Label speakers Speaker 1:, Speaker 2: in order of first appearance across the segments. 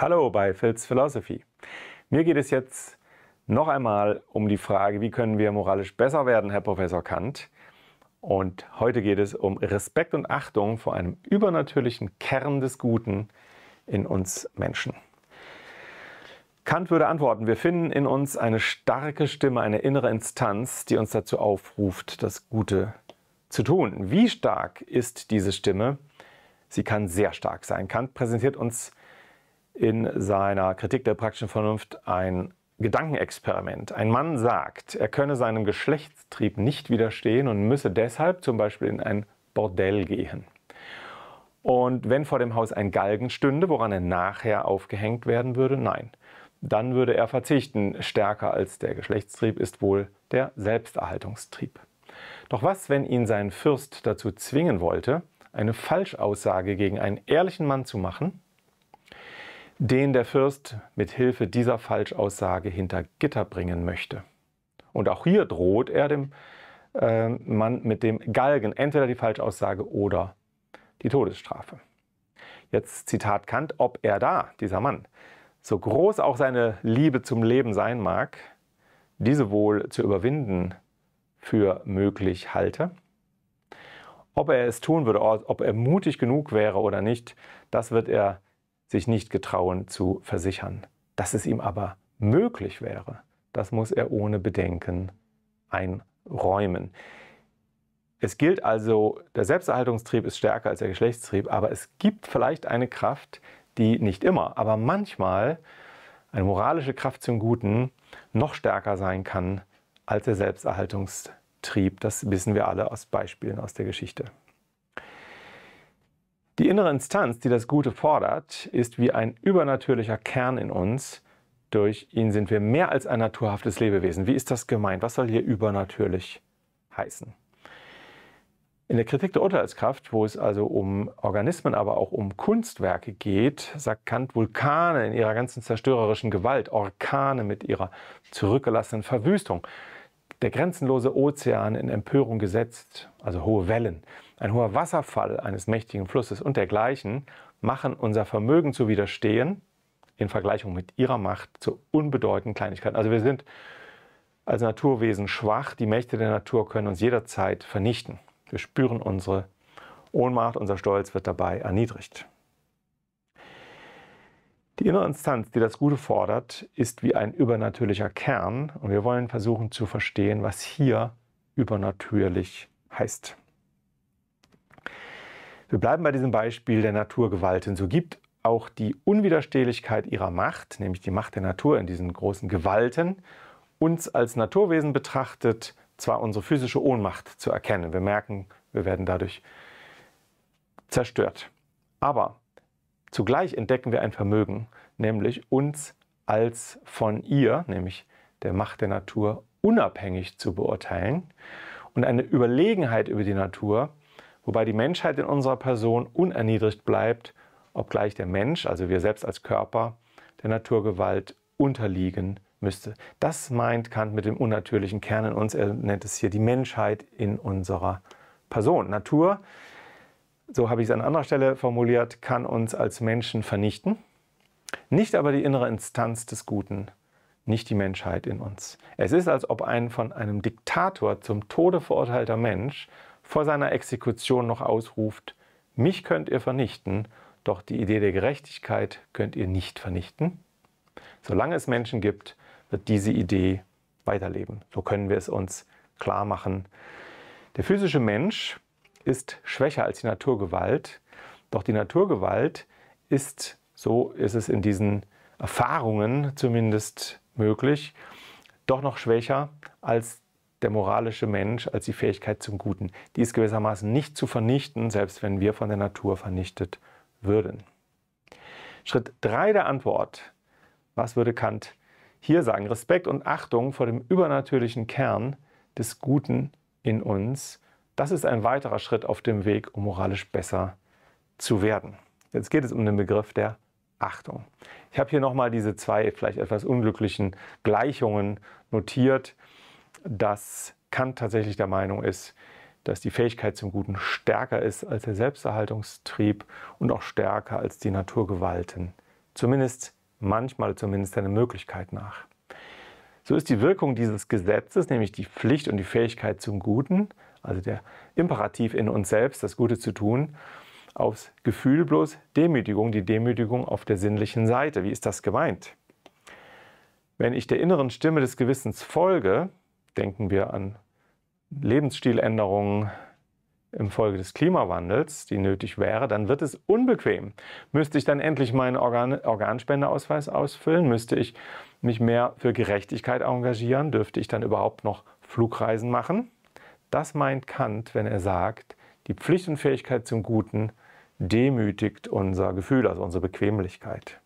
Speaker 1: Hallo bei Phil's Philosophy. Mir geht es jetzt noch einmal um die Frage, wie können wir moralisch besser werden, Herr Professor Kant. Und heute geht es um Respekt und Achtung vor einem übernatürlichen Kern des Guten in uns Menschen. Kant würde antworten, wir finden in uns eine starke Stimme, eine innere Instanz, die uns dazu aufruft, das Gute zu tun. Wie stark ist diese Stimme? Sie kann sehr stark sein. Kant präsentiert uns in seiner Kritik der praktischen Vernunft ein Gedankenexperiment. Ein Mann sagt, er könne seinem Geschlechtstrieb nicht widerstehen und müsse deshalb zum Beispiel in ein Bordell gehen. Und wenn vor dem Haus ein Galgen stünde, woran er nachher aufgehängt werden würde, nein, dann würde er verzichten. Stärker als der Geschlechtstrieb ist wohl der Selbsterhaltungstrieb. Doch was, wenn ihn sein Fürst dazu zwingen wollte, eine Falschaussage gegen einen ehrlichen Mann zu machen den der Fürst mit Hilfe dieser Falschaussage hinter Gitter bringen möchte. Und auch hier droht er dem äh, Mann mit dem Galgen, entweder die Falschaussage oder die Todesstrafe. Jetzt Zitat Kant, ob er da, dieser Mann, so groß auch seine Liebe zum Leben sein mag, diese wohl zu überwinden für möglich halte. Ob er es tun würde, ob er mutig genug wäre oder nicht, das wird er sich nicht getrauen zu versichern. Dass es ihm aber möglich wäre, das muss er ohne Bedenken einräumen. Es gilt also, der Selbsterhaltungstrieb ist stärker als der Geschlechtstrieb, aber es gibt vielleicht eine Kraft, die nicht immer, aber manchmal eine moralische Kraft zum Guten noch stärker sein kann als der Selbsterhaltungstrieb. Das wissen wir alle aus Beispielen aus der Geschichte. Die innere Instanz, die das Gute fordert, ist wie ein übernatürlicher Kern in uns. Durch ihn sind wir mehr als ein naturhaftes Lebewesen. Wie ist das gemeint? Was soll hier übernatürlich heißen? In der Kritik der Urteilskraft, wo es also um Organismen, aber auch um Kunstwerke geht, sagt Kant, Vulkane in ihrer ganzen zerstörerischen Gewalt, Orkane mit ihrer zurückgelassenen Verwüstung der grenzenlose Ozean in Empörung gesetzt, also hohe Wellen, ein hoher Wasserfall eines mächtigen Flusses und dergleichen machen unser Vermögen zu widerstehen in Vergleichung mit ihrer Macht zu unbedeutenden Kleinigkeiten. Also wir sind als Naturwesen schwach, die Mächte der Natur können uns jederzeit vernichten. Wir spüren unsere Ohnmacht, unser Stolz wird dabei erniedrigt. Die innere Instanz, die das Gute fordert, ist wie ein übernatürlicher Kern und wir wollen versuchen zu verstehen, was hier übernatürlich heißt. Wir bleiben bei diesem Beispiel der Naturgewalten. So gibt auch die Unwiderstehlichkeit ihrer Macht, nämlich die Macht der Natur in diesen großen Gewalten, uns als Naturwesen betrachtet zwar unsere physische Ohnmacht zu erkennen. Wir merken, wir werden dadurch zerstört. Aber Zugleich entdecken wir ein Vermögen, nämlich uns als von ihr, nämlich der Macht der Natur, unabhängig zu beurteilen und eine Überlegenheit über die Natur, wobei die Menschheit in unserer Person unerniedrigt bleibt, obgleich der Mensch, also wir selbst als Körper, der Naturgewalt unterliegen müsste. Das meint Kant mit dem unnatürlichen Kern in uns. Er nennt es hier die Menschheit in unserer Person. Natur so habe ich es an anderer Stelle formuliert, kann uns als Menschen vernichten, nicht aber die innere Instanz des Guten, nicht die Menschheit in uns. Es ist, als ob ein von einem Diktator zum Tode verurteilter Mensch vor seiner Exekution noch ausruft, mich könnt ihr vernichten, doch die Idee der Gerechtigkeit könnt ihr nicht vernichten. Solange es Menschen gibt, wird diese Idee weiterleben. So können wir es uns klar machen. Der physische Mensch ist schwächer als die Naturgewalt. Doch die Naturgewalt ist, so ist es in diesen Erfahrungen zumindest möglich, doch noch schwächer als der moralische Mensch, als die Fähigkeit zum Guten. Die ist gewissermaßen nicht zu vernichten, selbst wenn wir von der Natur vernichtet würden. Schritt 3 der Antwort. Was würde Kant hier sagen? Respekt und Achtung vor dem übernatürlichen Kern des Guten in uns das ist ein weiterer Schritt auf dem Weg, um moralisch besser zu werden. Jetzt geht es um den Begriff der Achtung. Ich habe hier nochmal diese zwei vielleicht etwas unglücklichen Gleichungen notiert, dass Kant tatsächlich der Meinung ist, dass die Fähigkeit zum Guten stärker ist als der Selbsterhaltungstrieb und auch stärker als die Naturgewalten. Zumindest manchmal, zumindest einer Möglichkeit nach. So ist die Wirkung dieses Gesetzes, nämlich die Pflicht und die Fähigkeit zum Guten, also der Imperativ in uns selbst, das Gute zu tun, aufs Gefühl bloß Demütigung, die Demütigung auf der sinnlichen Seite. Wie ist das gemeint? Wenn ich der inneren Stimme des Gewissens folge, denken wir an Lebensstiländerungen infolge des Klimawandels, die nötig wäre, dann wird es unbequem. Müsste ich dann endlich meinen Organ Organspendeausweis ausfüllen? Müsste ich mich mehr für Gerechtigkeit engagieren? Dürfte ich dann überhaupt noch Flugreisen machen? Das meint Kant, wenn er sagt, die Pflicht und Fähigkeit zum Guten demütigt unser Gefühl, also unsere Bequemlichkeit.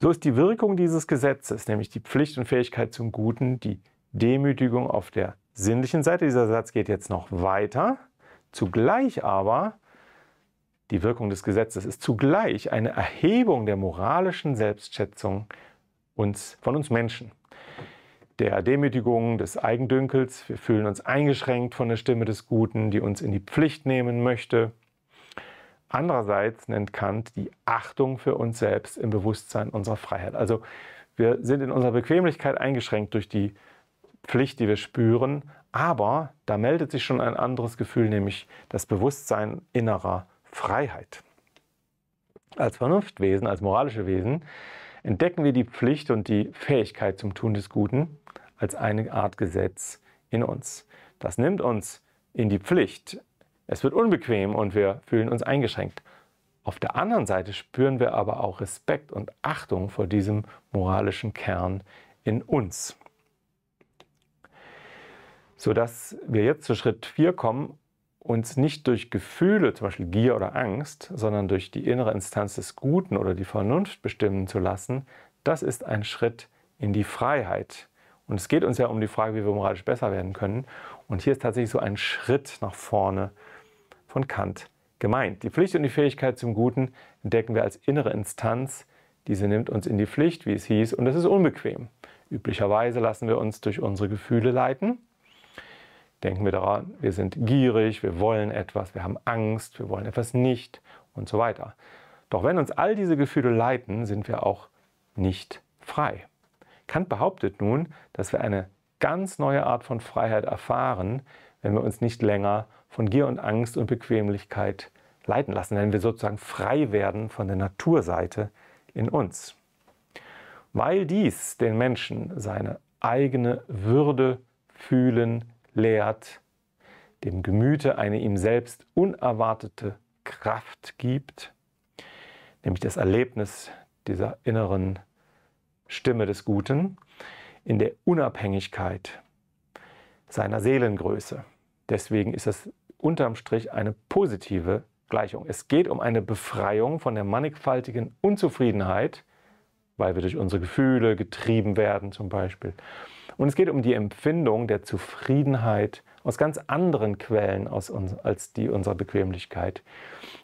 Speaker 1: So ist die Wirkung dieses Gesetzes, nämlich die Pflicht und Fähigkeit zum Guten, die Demütigung auf der sinnlichen Seite. Dieser Satz geht jetzt noch weiter. Zugleich aber, die Wirkung des Gesetzes ist zugleich eine Erhebung der moralischen Selbstschätzung uns, von uns Menschen der Demütigung, des Eigendünkels. Wir fühlen uns eingeschränkt von der Stimme des Guten, die uns in die Pflicht nehmen möchte. Andererseits nennt Kant die Achtung für uns selbst im Bewusstsein unserer Freiheit. Also wir sind in unserer Bequemlichkeit eingeschränkt durch die Pflicht, die wir spüren, aber da meldet sich schon ein anderes Gefühl, nämlich das Bewusstsein innerer Freiheit. Als Vernunftwesen, als moralische Wesen entdecken wir die Pflicht und die Fähigkeit zum Tun des Guten als eine Art Gesetz in uns. Das nimmt uns in die Pflicht. Es wird unbequem und wir fühlen uns eingeschränkt. Auf der anderen Seite spüren wir aber auch Respekt und Achtung vor diesem moralischen Kern in uns. Sodass wir jetzt zu Schritt 4 kommen, uns nicht durch Gefühle, zum Beispiel Gier oder Angst, sondern durch die innere Instanz des Guten oder die Vernunft bestimmen zu lassen, das ist ein Schritt in die Freiheit. Und es geht uns ja um die Frage, wie wir moralisch besser werden können. Und hier ist tatsächlich so ein Schritt nach vorne von Kant gemeint. Die Pflicht und die Fähigkeit zum Guten entdecken wir als innere Instanz. Diese nimmt uns in die Pflicht, wie es hieß, und das ist unbequem. Üblicherweise lassen wir uns durch unsere Gefühle leiten. Denken wir daran, wir sind gierig, wir wollen etwas, wir haben Angst, wir wollen etwas nicht und so weiter. Doch wenn uns all diese Gefühle leiten, sind wir auch nicht frei. Kant behauptet nun, dass wir eine ganz neue Art von Freiheit erfahren, wenn wir uns nicht länger von Gier und Angst und Bequemlichkeit leiten lassen, wenn wir sozusagen frei werden von der Naturseite in uns. Weil dies den Menschen seine eigene Würde fühlen lehrt, dem Gemüte eine ihm selbst unerwartete Kraft gibt, nämlich das Erlebnis dieser inneren Stimme des Guten, in der Unabhängigkeit seiner Seelengröße. Deswegen ist es unterm Strich eine positive Gleichung. Es geht um eine Befreiung von der mannigfaltigen Unzufriedenheit, weil wir durch unsere Gefühle getrieben werden zum Beispiel. Und es geht um die Empfindung der Zufriedenheit aus ganz anderen Quellen aus uns, als die unserer Bequemlichkeit.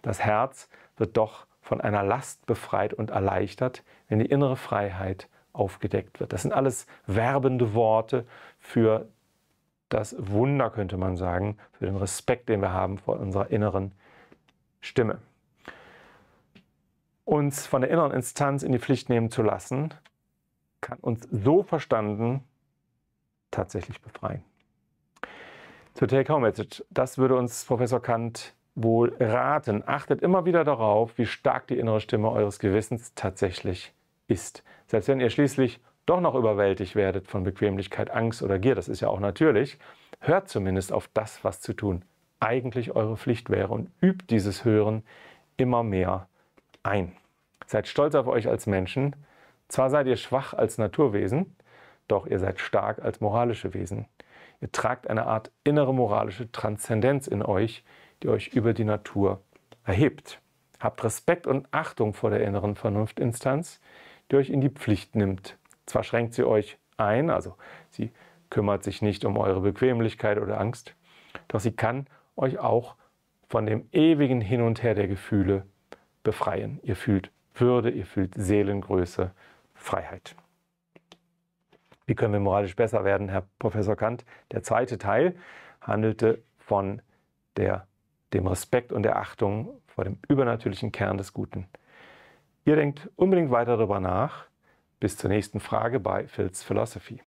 Speaker 1: Das Herz wird doch von einer Last befreit und erleichtert, wenn die innere Freiheit aufgedeckt wird. Das sind alles werbende Worte für das Wunder, könnte man sagen, für den Respekt, den wir haben vor unserer inneren Stimme. Uns von der inneren Instanz in die Pflicht nehmen zu lassen, kann uns so verstanden tatsächlich befreien. Zur Take-Home-Message. Das würde uns Professor Kant wohl raten. Achtet immer wieder darauf, wie stark die innere Stimme eures Gewissens tatsächlich ist ist. Selbst wenn ihr schließlich doch noch überwältigt werdet von Bequemlichkeit, Angst oder Gier, das ist ja auch natürlich, hört zumindest auf das, was zu tun eigentlich eure Pflicht wäre und übt dieses Hören immer mehr ein. Seid stolz auf euch als Menschen. Zwar seid ihr schwach als Naturwesen, doch ihr seid stark als moralische Wesen. Ihr tragt eine Art innere moralische Transzendenz in euch, die euch über die Natur erhebt. Habt Respekt und Achtung vor der inneren Vernunftinstanz, die euch in die Pflicht nimmt. Zwar schränkt sie euch ein, also sie kümmert sich nicht um eure Bequemlichkeit oder Angst, doch sie kann euch auch von dem ewigen Hin und Her der Gefühle befreien. Ihr fühlt Würde, ihr fühlt Seelengröße, Freiheit. Wie können wir moralisch besser werden, Herr Professor Kant? Der zweite Teil handelte von der, dem Respekt und der Achtung vor dem übernatürlichen Kern des Guten. Ihr denkt unbedingt weiter darüber nach. Bis zur nächsten Frage bei Phil's Philosophy.